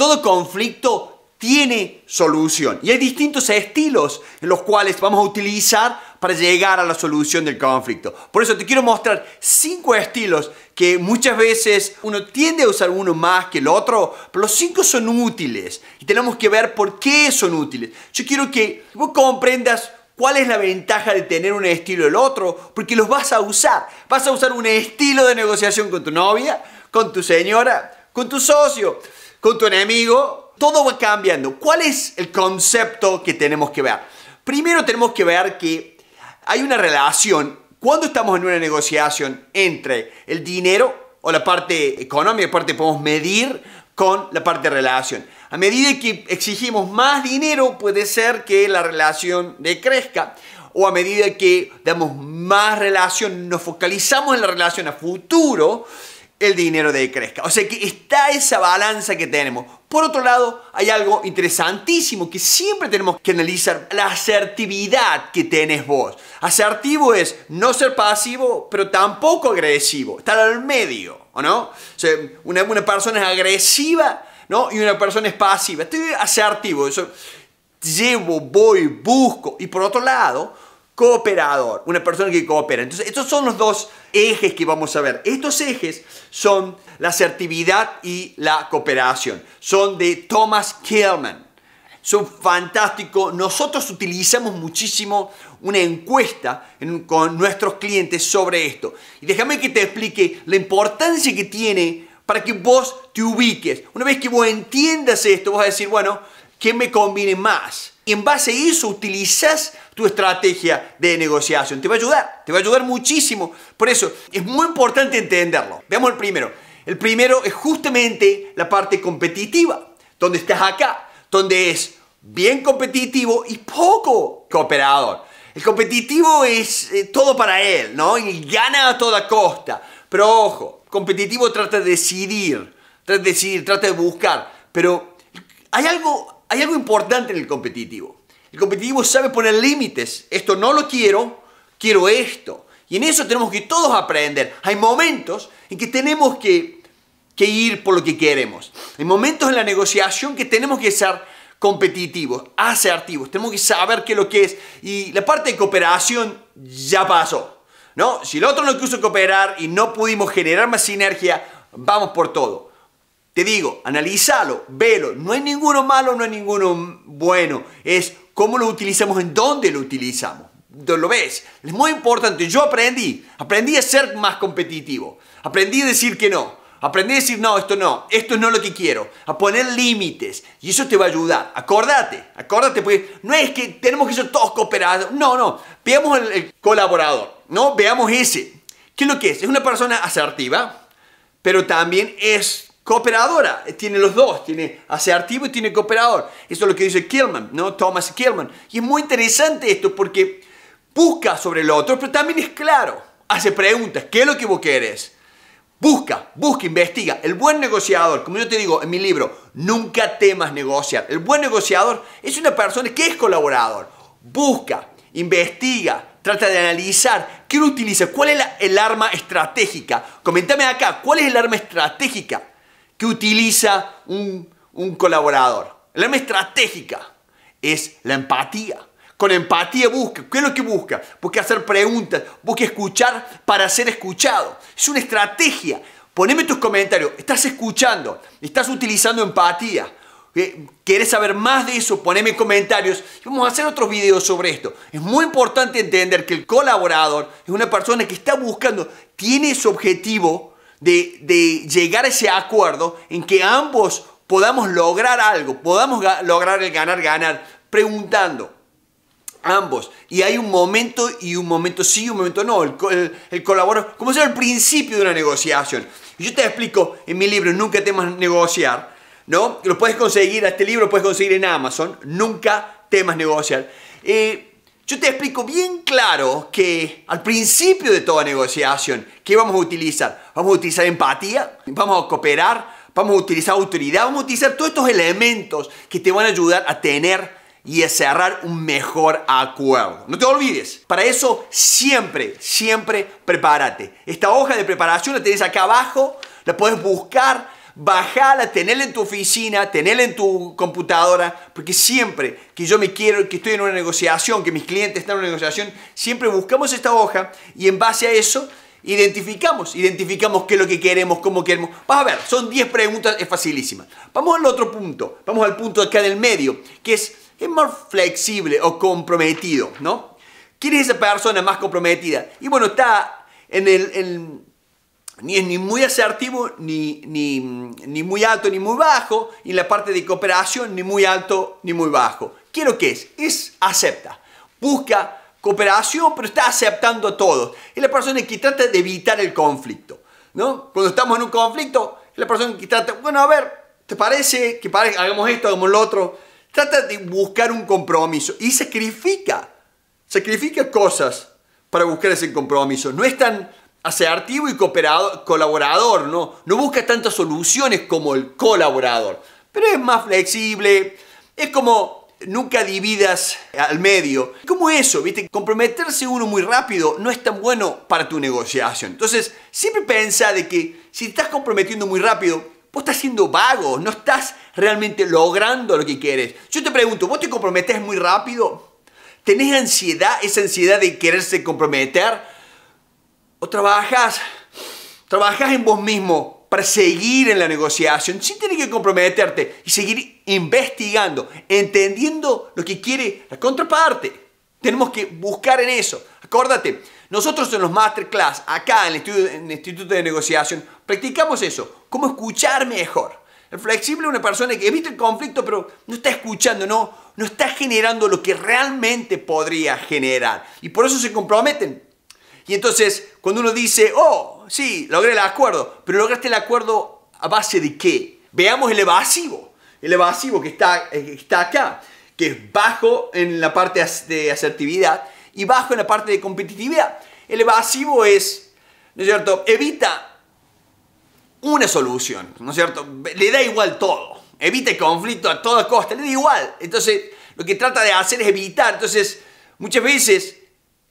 Todo conflicto tiene solución. Y hay distintos estilos en los cuales vamos a utilizar para llegar a la solución del conflicto. Por eso te quiero mostrar cinco estilos que muchas veces uno tiende a usar uno más que el otro, pero los cinco son útiles y tenemos que ver por qué son útiles. Yo quiero que vos comprendas cuál es la ventaja de tener un estilo el otro, porque los vas a usar. Vas a usar un estilo de negociación con tu novia, con tu señora, con tu socio con tu enemigo, todo va cambiando. ¿Cuál es el concepto que tenemos que ver? Primero tenemos que ver que hay una relación cuando estamos en una negociación entre el dinero o la parte económica, la parte que podemos medir con la parte de relación. A medida que exigimos más dinero, puede ser que la relación decrezca. O a medida que damos más relación, nos focalizamos en la relación a futuro, el dinero decrezca. O sea que está esa balanza que tenemos. Por otro lado, hay algo interesantísimo que siempre tenemos que analizar, la asertividad que tenés vos. Asertivo es no ser pasivo, pero tampoco agresivo, estar al medio, ¿o no? O sea, una, persona es agresiva, ¿no? Y una persona es pasiva. Estoy asertivo, eso llevo, voy, busco. Y por otro lado, cooperador, una persona que coopera. Entonces, estos son los dos ejes que vamos a ver. Estos ejes son la asertividad y la cooperación. Son de Thomas Kellman. Son fantásticos. Nosotros utilizamos muchísimo una encuesta con nuestros clientes sobre esto. Y déjame que te explique la importancia que tiene para que vos te ubiques. Una vez que vos entiendas esto, vas a decir, bueno, ¿qué me conviene más? y en base a eso utilizas tu estrategia de negociación. Te va a ayudar, te va a ayudar muchísimo. Por eso es muy importante entenderlo. Veamos el primero. El primero es justamente la parte competitiva, donde estás acá, donde es bien competitivo y poco cooperador. El competitivo es eh, todo para él, ¿no? Y gana a toda costa. Pero ojo, competitivo trata de decidir, trata de decidir, trata de buscar. Pero hay algo hay algo importante en el competitivo. El competitivo sabe poner límites. Esto no lo quiero, quiero esto. Y en eso tenemos que todos aprender. Hay momentos en que tenemos que, ir por lo que queremos. Hay momentos en la negociación que tenemos que ser competitivos, asertivos. Tenemos que saber qué es lo que es. Y la parte de cooperación ya pasó. ¿no? Si el otro no quiso cooperar y no pudimos generar más sinergia, vamos por todo. Te digo, analízalo, velo. No hay ninguno malo, no hay ninguno bueno. Es cómo lo utilizamos, en dónde lo utilizamos. ¿Lo ves? Es muy importante. Yo aprendí. Aprendí a ser más competitivo. Aprendí a decir que no. Aprendí a decir, no, esto no, esto no es lo que quiero. A poner límites. Y eso te va a ayudar. Acordate, acordate, Pues no es que tenemos que ser todos cooperados. No, no. Veamos el, colaborador, ¿no? Veamos ese. ¿Qué es lo que es? Es una persona asertiva, pero también es cooperadora. Eh, tiene los dos, tiene hace activo y tiene cooperador. Eso es lo que dice Killman, ¿no? Thomas Killman. Y es muy interesante esto porque busca sobre el otro, pero también es claro. Hace preguntas, ¿qué es lo que vos querés? Busca, busca, investiga. El buen negociador, como yo te digo en mi libro, nunca temas negociar. El buen negociador es una persona que es colaborador. Busca, investiga, trata de analizar qué lo utiliza, cuál es el arma estratégica. Comentame acá, ¿cuál es el arma estratégica que utiliza un, colaborador. la arma estratégica es la empatía. Con empatía busca. ¿Qué es lo que busca? Busca hacer preguntas, busca escuchar para ser escuchado. Es una estrategia. Poneme tus comentarios. Estás escuchando, estás utilizando empatía. ¿Quieres saber más de eso? Poneme comentarios. Vamos a hacer otros videos sobre esto. Es muy importante entender que el colaborador es una persona que está buscando, tiene su objetivo de, llegar a ese acuerdo en que ambos podamos lograr algo, podamos lograr el ganar, ganar, preguntando, ambos. Y hay un momento y un momento sí y un momento no. El, el, colaborador, como sea el principio de una negociación. Yo te explico en mi libro Nunca temas negociar, ¿no? Lo puedes conseguir, este libro lo puedes conseguir en Amazon, Nunca temas negociar. Eh, yo te explico bien claro que al principio de toda negociación, ¿qué vamos a utilizar? Vamos a utilizar empatía, vamos a cooperar, vamos a utilizar autoridad, vamos a utilizar todos estos elementos que te van a ayudar a tener y a cerrar un mejor acuerdo. No te olvides, para eso siempre, siempre prepárate. Esta hoja de preparación la tienes acá abajo, la puedes buscar, bajala, tenela en tu oficina, tenela en tu computadora, porque siempre que yo me quiero, que estoy en una negociación, que mis clientes están en una negociación, siempre buscamos esta hoja y en base a eso identificamos, identificamos qué es lo que queremos, cómo queremos. Vas a ver, son 10 preguntas, es facilísima. Vamos al otro punto, vamos al punto acá del medio, que es, es más flexible o comprometido, ¿no? ¿Quién es esa persona más comprometida? Y bueno, está en el, ni es ni muy asertivo, ni, ni, muy alto, ni muy bajo, y la parte de cooperación, ni muy alto, ni muy bajo. quiero que es? Es acepta. Busca cooperación, pero está aceptando a todos. Es la persona que trata de evitar el conflicto. ¿no? Cuando estamos en un conflicto, es la persona que trata, bueno, a ver, ¿te parece que hagamos esto, hagamos lo otro? Trata de buscar un compromiso y sacrifica, sacrifica cosas para buscar ese compromiso. No es tan hace activo y colaborador, ¿no? No busca tantas soluciones como el colaborador, pero es más flexible, es como nunca dividas al medio. Como eso, ¿viste? Comprometerse uno muy rápido no es tan bueno para tu negociación. Entonces, siempre piensa de que si estás comprometiendo muy rápido, vos estás siendo vago, no estás realmente logrando lo que quieres. Yo te pregunto, ¿vos te comprometes muy rápido? ¿Tenés ansiedad, esa ansiedad de quererse comprometer? o trabajas, trabajas en vos mismo para seguir en la negociación, sin tener que comprometerte y seguir investigando, entendiendo lo que quiere la contraparte. Tenemos que buscar en eso. Acuérdate, nosotros en los masterclass, acá en el, estudio, en el Instituto de Negociación, practicamos eso, cómo escuchar mejor. El flexible es una persona que evita el conflicto, pero no está escuchando, no, no está generando lo que realmente podría generar. Y por eso se comprometen y entonces, cuando uno dice, oh, sí, logré el acuerdo, pero lograste el acuerdo a base de qué? Veamos el evasivo, el evasivo que está, eh, está acá, que es bajo en la parte de asertividad y bajo en la parte de competitividad. El evasivo es, ¿no es cierto?, evita una solución, ¿no es cierto? Le da igual todo, evita el conflicto a toda costa, le da igual. Entonces, lo que trata de hacer es evitar. Entonces, muchas veces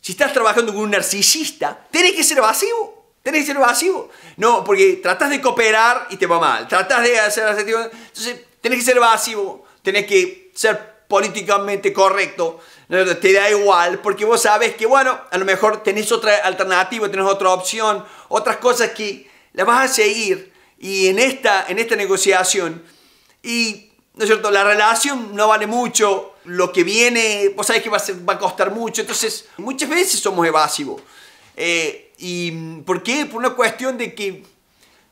si estás trabajando con un narcisista, tenés que ser evasivo. Tenés que ser evasivo. No, porque tratás de cooperar y te va mal. Tratás de hacer asertivo. Entonces, tenés que ser evasivo. Tenés que ser políticamente correcto. Te da igual, porque vos sabes que, bueno, a lo mejor tenés otra alternativa, tenés otra opción, otras cosas que las vas a seguir. Y en esta, en esta negociación, y ¿no cierto? La relación no vale mucho, lo que viene, vos sabés que va a, costar mucho, entonces muchas veces somos evasivos. Eh, ¿Y mm, por qué? Por una cuestión de que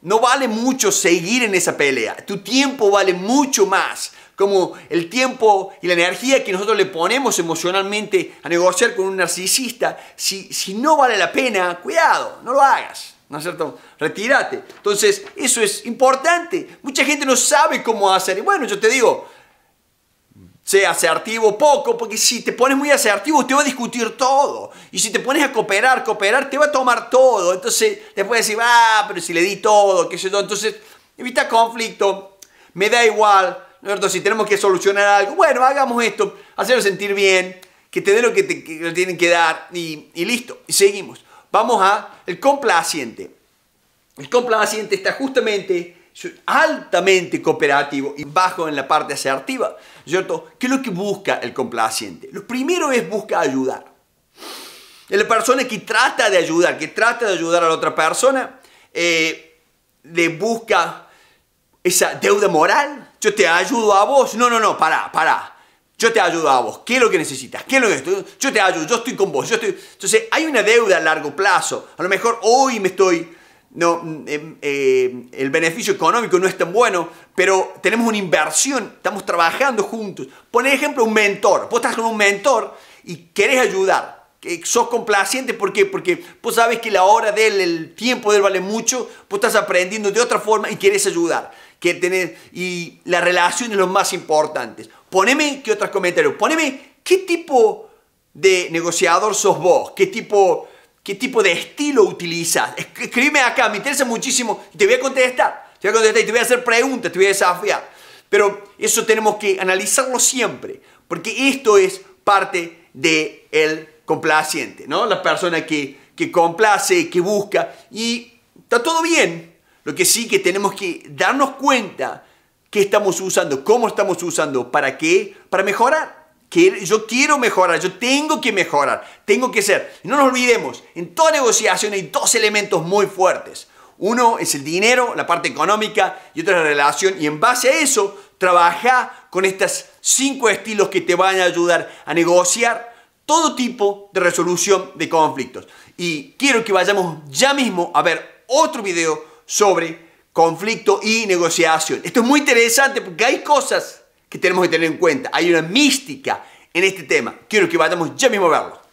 no vale mucho seguir en esa pelea, tu tiempo vale mucho más, como el tiempo y la energía que nosotros le ponemos emocionalmente a negociar con un narcisista, si, si no vale la pena, cuidado, no lo hagas. ¿No es cierto? Retírate. Entonces, eso es importante. Mucha gente no sabe cómo hacer. Y bueno, yo te digo, sea asertivo poco, porque si te pones muy asertivo, te va a discutir todo. Y si te pones a cooperar, cooperar, te va a tomar todo. Entonces, después decir, ah, pero si le di todo, qué sé yo. Entonces, evita conflicto. Me da igual. ¿no es cierto? Si tenemos que solucionar algo, bueno, hagamos esto. Hacerlo sentir bien. Que te dé lo que te, tienen que dar. y listo. Y seguimos. Vamos a el complaciente. El complaciente está justamente altamente cooperativo y bajo en la parte asertiva, ¿cierto? ¿Qué es lo que busca el complaciente? Lo primero es busca ayudar. Es la persona que trata de ayudar, que trata de ayudar a la otra persona, eh, le busca esa deuda moral. Yo te ayudo a vos. No, no, no, Para, para. Yo te ayudo a vos. ¿Qué es lo que necesitas? ¿Qué es lo que Yo te ayudo, yo estoy con vos. Yo estoy... Entonces, hay una deuda a largo plazo. A lo mejor hoy me estoy... No, mm, em, eh, el beneficio económico no es tan bueno, pero tenemos una inversión, estamos trabajando juntos. Por ejemplo, un mentor. Vos estás con un mentor y querés ayudar. Eh, sos complaciente, ¿por qué? Porque vos sabes que la hora de él, el tiempo de él vale mucho, vos estás aprendiendo de otra forma y querés ayudar. Que tener, y la relación es lo más importante. Poneme, ¿qué otros comentarios? Poneme, ¿qué tipo de negociador sos vos? ¿Qué tipo, qué tipo de estilo utilizas? Escríbeme acá, me interesa muchísimo. Te voy a contestar, te voy a contestar y te voy a hacer preguntas, te voy a desafiar. Pero eso tenemos que analizarlo siempre, porque esto es parte del el complaciente, ¿no? La persona que, que complace, que busca, y está todo bien. Lo que sí que tenemos que darnos cuenta qué estamos usando, cómo estamos usando, para qué, para mejorar. Que yo quiero mejorar, yo tengo que mejorar, tengo que ser. no nos olvidemos, en toda negociación hay dos elementos muy fuertes. Uno es el dinero, la parte económica, y otra es la relación. Y en base a eso, trabaja con estos cinco estilos que te van a ayudar a negociar todo tipo de resolución de conflictos. Y quiero que vayamos ya mismo a ver otro video sobre conflicto y negociación. Esto es muy interesante porque hay cosas que tenemos que tener en cuenta. Hay una mística en este tema. Quiero que vayamos ya mismo a verlo.